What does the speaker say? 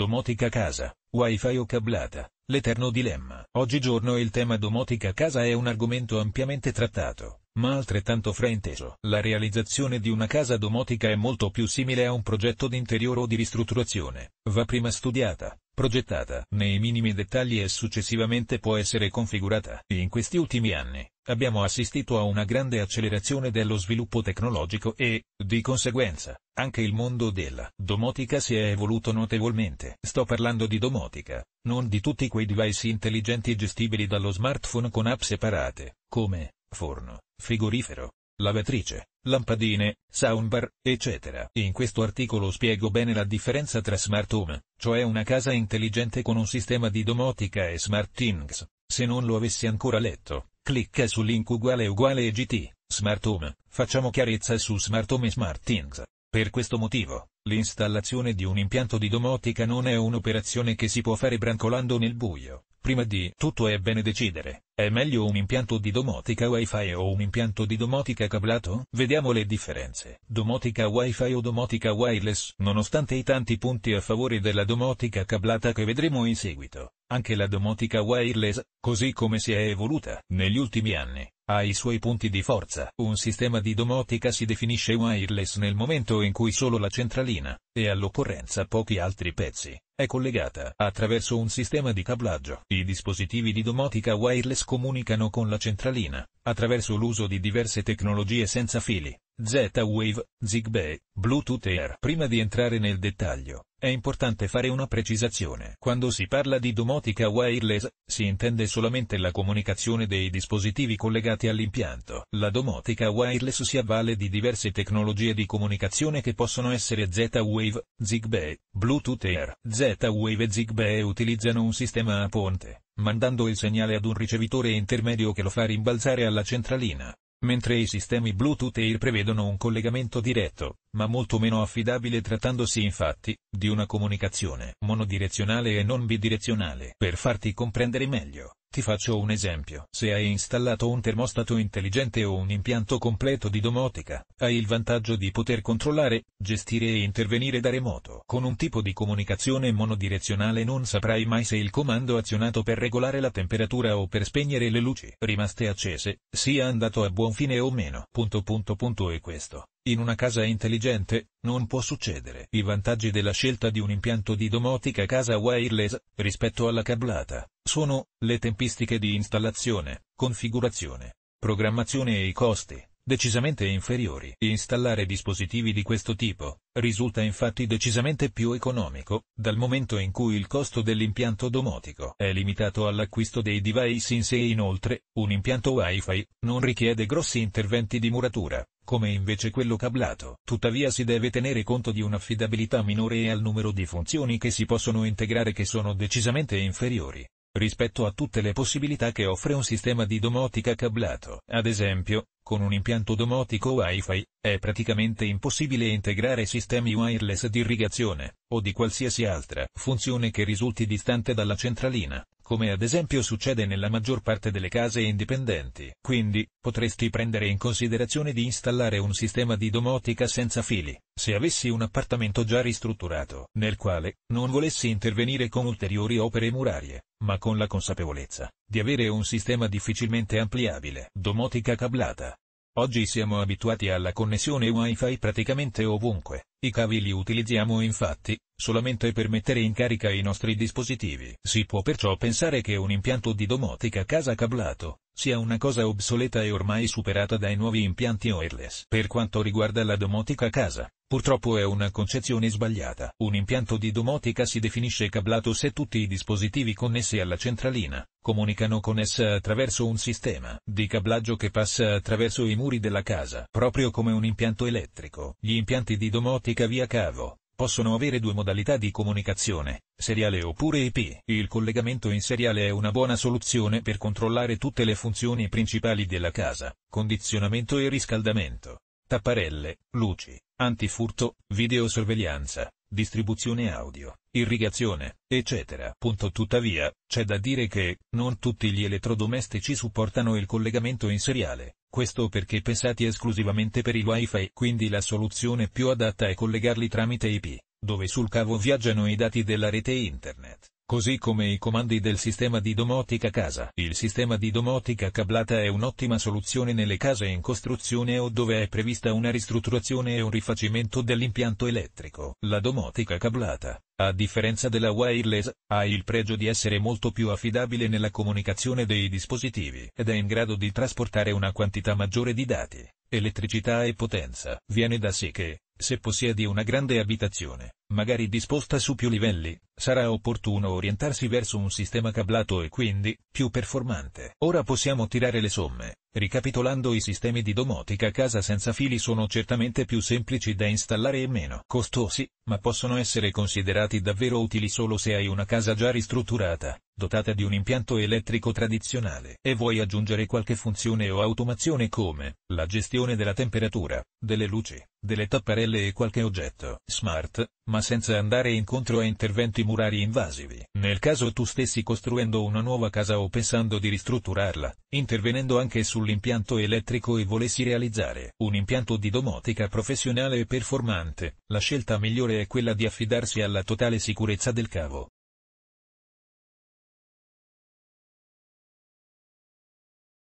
Domotica casa, wifi o cablata, l'eterno dilemma. Oggigiorno il tema domotica casa è un argomento ampiamente trattato, ma altrettanto frainteso. La realizzazione di una casa domotica è molto più simile a un progetto di interior o di ristrutturazione. Va prima studiata, progettata nei minimi dettagli e successivamente può essere configurata. In questi ultimi anni, abbiamo assistito a una grande accelerazione dello sviluppo tecnologico e, di conseguenza, anche il mondo della domotica si è evoluto notevolmente. Sto parlando di domotica, non di tutti quei device intelligenti gestibili dallo smartphone con app separate, come forno, frigorifero, lavatrice, lampadine, soundbar, eccetera. In questo articolo spiego bene la differenza tra smart home, cioè una casa intelligente con un sistema di domotica e smart things. Se non lo avessi ancora letto, clicca sul link uguale uguale e gt, smart home, facciamo chiarezza su smart home e smart things. Per questo motivo, l'installazione di un impianto di domotica non è un'operazione che si può fare brancolando nel buio. Prima di tutto è bene decidere è meglio un impianto di domotica Wi-Fi o un impianto di domotica cablato? Vediamo le differenze. Domotica Wi-Fi o domotica wireless, nonostante i tanti punti a favore della domotica cablata che vedremo in seguito, anche la domotica wireless, così come si è evoluta negli ultimi anni, ha i suoi punti di forza. Un sistema di domotica si definisce wireless nel momento in cui solo la centralina, e all'occorrenza pochi altri pezzi, è collegata attraverso un sistema di cablaggio. I dispositivi di domotica wireless comunicano con la centralina, attraverso l'uso di diverse tecnologie senza fili, Z-Wave, Zigbee, Bluetooth e Air. Prima di entrare nel dettaglio, è importante fare una precisazione. Quando si parla di domotica wireless, si intende solamente la comunicazione dei dispositivi collegati all'impianto. La domotica wireless si avvale di diverse tecnologie di comunicazione che possono essere Z-Wave, Zigbee, Bluetooth e Air. Z-Wave e Zigbee utilizzano un sistema a ponte mandando il segnale ad un ricevitore intermedio che lo fa rimbalzare alla centralina, mentre i sistemi Bluetooth e Air prevedono un collegamento diretto, ma molto meno affidabile trattandosi infatti, di una comunicazione monodirezionale e non bidirezionale. Per farti comprendere meglio, ti faccio un esempio. Se hai installato un termostato intelligente o un impianto completo di domotica, hai il vantaggio di poter controllare, gestire e intervenire da remoto. Con un tipo di comunicazione monodirezionale non saprai mai se il comando azionato per regolare la temperatura o per spegnere le luci rimaste accese, sia andato a buon fine o meno. Punto punto punto e questo, in una casa intelligente, non può succedere. I vantaggi della scelta di un impianto di domotica casa wireless, rispetto alla cablata, sono, le tempistiche di installazione, configurazione, programmazione e i costi decisamente inferiori. Installare dispositivi di questo tipo risulta infatti decisamente più economico, dal momento in cui il costo dell'impianto domotico è limitato all'acquisto dei device in sé e inoltre, un impianto Wi-Fi non richiede grossi interventi di muratura, come invece quello cablato. Tuttavia si deve tenere conto di un'affidabilità minore e al numero di funzioni che si possono integrare che sono decisamente inferiori rispetto a tutte le possibilità che offre un sistema di domotica cablato. Ad esempio, con un impianto domotico Wi-Fi, è praticamente impossibile integrare sistemi wireless di irrigazione, o di qualsiasi altra funzione che risulti distante dalla centralina, come ad esempio succede nella maggior parte delle case indipendenti. Quindi, potresti prendere in considerazione di installare un sistema di domotica senza fili, se avessi un appartamento già ristrutturato, nel quale non volessi intervenire con ulteriori opere murarie, ma con la consapevolezza di avere un sistema difficilmente ampliabile. Domotica cablata. Oggi siamo abituati alla connessione Wi-Fi praticamente ovunque, i cavi li utilizziamo infatti, solamente per mettere in carica i nostri dispositivi. Si può perciò pensare che un impianto di domotica casa cablato, sia una cosa obsoleta e ormai superata dai nuovi impianti wireless. Per quanto riguarda la domotica casa, purtroppo è una concezione sbagliata. Un impianto di domotica si definisce cablato se tutti i dispositivi connessi alla centralina, comunicano con essa attraverso un sistema di cablaggio che passa attraverso i muri della casa. Proprio come un impianto elettrico, gli impianti di domotica ottica via cavo. Possono avere due modalità di comunicazione, seriale oppure IP. Il collegamento in seriale è una buona soluzione per controllare tutte le funzioni principali della casa, condizionamento e riscaldamento, tapparelle, luci, antifurto, videosorveglianza, distribuzione audio, irrigazione, eccetera. Punto tuttavia, c'è da dire che, non tutti gli elettrodomestici supportano il collegamento in seriale. Questo perché pensati esclusivamente per il wifi, quindi la soluzione più adatta è collegarli tramite IP, dove sul cavo viaggiano i dati della rete internet così come i comandi del sistema di domotica casa. Il sistema di domotica cablata è un'ottima soluzione nelle case in costruzione o dove è prevista una ristrutturazione e un rifacimento dell'impianto elettrico. La domotica cablata, a differenza della wireless, ha il pregio di essere molto più affidabile nella comunicazione dei dispositivi ed è in grado di trasportare una quantità maggiore di dati, elettricità e potenza. Viene da sé che, se possiedi una grande abitazione, magari disposta su più livelli, sarà opportuno orientarsi verso un sistema cablato e quindi, più performante. Ora possiamo tirare le somme. Ricapitolando i sistemi di domotica a casa senza fili sono certamente più semplici da installare e meno costosi, ma possono essere considerati davvero utili solo se hai una casa già ristrutturata, dotata di un impianto elettrico tradizionale e vuoi aggiungere qualche funzione o automazione come la gestione della temperatura, delle luci, delle tapparelle e qualche oggetto smart, ma ma senza andare incontro a interventi murari invasivi. Nel caso tu stessi costruendo una nuova casa o pensando di ristrutturarla, intervenendo anche sull'impianto elettrico e volessi realizzare un impianto di domotica professionale e performante, la scelta migliore è quella di affidarsi alla totale sicurezza del cavo.